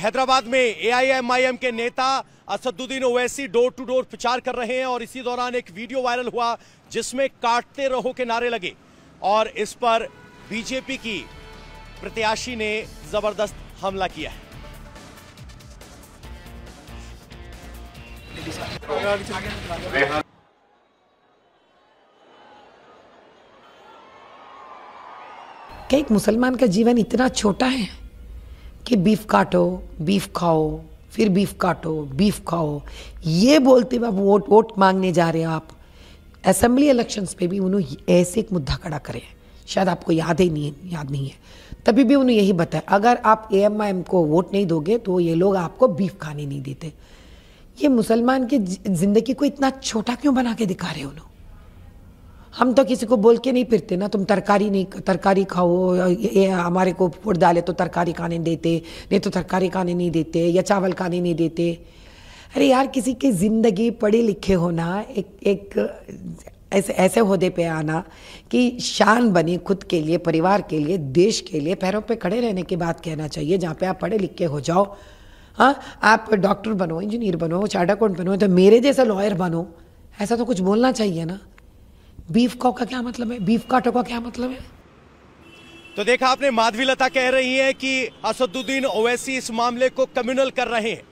हैदराबाद में एआईएमआईएम के नेता Asaduddin Owaisi door to door प्रचार कर रहे हैं और इसी दौरान एक वीडियो वायरल हुआ जिसमें काटते रहो के नारे लगे और इस पर बीजेपी की प्रत्याशी ने जबरदस्त हमला किया है क्या एक मुसलमान का जीवन इतना छोटा है कि बीफ काटो बीफ खाओ फिर बीफ काटो बीफ खाओ ये बोलते हुए आप वोट वोट मांगने जा रहे हो आप असेंबली इलेक्शंस पे भी उन्होंने ऐसे एक मुद्दा खड़ा करे शायद आपको याद ही नहीं याद नहीं है तभी भी उन्होंने यही बताया अगर आप ए एम आई एम को वोट नहीं दोगे तो ये लोग आपको बीफ खाने नहीं देते ये मुसलमान की ज़िंदगी को इतना छोटा क्यों बना के दिखा रहे उन्होंने हम तो किसी को बोल के नहीं फिरते ना तुम तरकारी नहीं तरकारी खाओ ये हमारे को फूट डाले तो तरकारी खाने देते नहीं तो तरकारी खाने नहीं देते या चावल खाने नहीं देते अरे यार किसी की ज़िंदगी पढ़े लिखे होना एक एक ऐसे ऐसे होदे पे आना कि शान बनी खुद के लिए परिवार के लिए देश के लिए पैरों पे खड़े रहने की बात कहना चाहिए जहाँ पे आप पढ़े लिखे हो जाओ हाँ आप डॉक्टर बनो इंजीनियर बनो चार्ट अकाउंट बनो तो मेरे जैसा लॉयर बनो ऐसा तो कुछ बोलना चाहिए ना बीफ कॉक का क्या मतलब है बीफ काटो का क्या मतलब है तो देखा आपने माधवी लता कह रही है कि असदुद्दीन ओवैसी इस मामले को कम्युनल कर रहे हैं